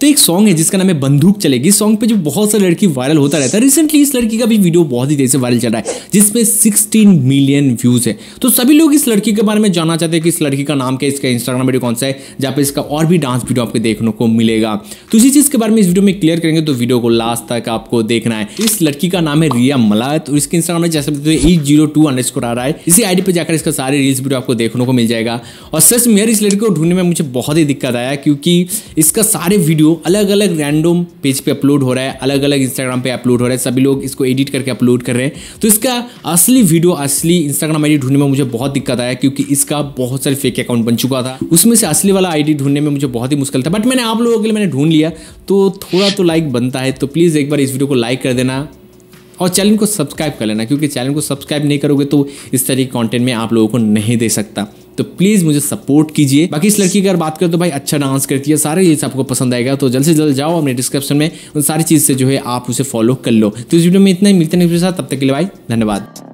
तो एक सॉन्ग है जिसका नाम है बंदूक चलेगी सॉन्ग पे जो बहुत सारे लड़की वायरल होता रहता है रिसेंटली इस लड़की का भी वीडियो बहुत ही देर से वायरल चल रहा है जिसमें सिक्सटीन मिलियन व्यूज़ है तो सभी लोग इस लड़की के बारे में जानना चाहते हैं कि इस लड़की का नाम क्या है इसका इंस्टाग्राम वीडियो कौन सा है जहाँ पे इसका और भी डांस वीडियो आपको देखने को मिलेगा तो इसी चीज़ के बारे में इस वीडियो में क्लियर करेंगे तो वीडियो को लास्ट तक आपको देखना है इस लड़की का नाम है रिया मलायत और इसके इंस्टाग्राम में जैसे e zero two underscore आ रहा है इसी आईडी पर जाकर इसका सारे रील्स वीडियो आपको देखने को मिल जाएगा और सच मेयर इस लड़की को ढूंढने में मुझे बहुत ही दिक्कत आया क्योंकि इसका सारे वीडियो वीडियो अलग अलग रैंडम पेज पे अपलोड हो रहा है अलग अलग इंस्टाग्राम पे अपलोड हो रहा है सभी लोग इसको एडिट करके अपलोड कर रहे हैं तो इसका असली वीडियो असली इंस्टाग्राम आईडी ढूंढने में मुझे बहुत दिक्कत आया क्योंकि इसका बहुत सारे फेक अकाउंट बन चुका था उसमें से असली वाला आईडी ढूंढने में मुझे बहुत ही मुश्किल था बट मैंने आप लोगों के लिए मैंने ढूंढ लिया तो थोड़ा तो लाइक बनता है तो प्लीज़ एक बार इस वीडियो को लाइक कर देना और चैनल को सब्सक्राइब कर लेना क्योंकि चैनल को सब्सक्राइब नहीं करोगे तो इस तरह के कॉन्टेंट में आप लोगों को नहीं दे सकता तो प्लीज़ मुझे सपोर्ट कीजिए बाकी इस लड़की की अगर बात करें तो भाई अच्छा डांस करती है सारे ये आपको पसंद आएगा तो जल्द से जल्द जाओ अपने डिस्क्रिप्शन में उन सारी चीज़ से जो है आप उसे फॉलो कर लो तो इस वीडियो में इतना ही मिलते हैं साथ तब तक के लिए भाई धन्यवाद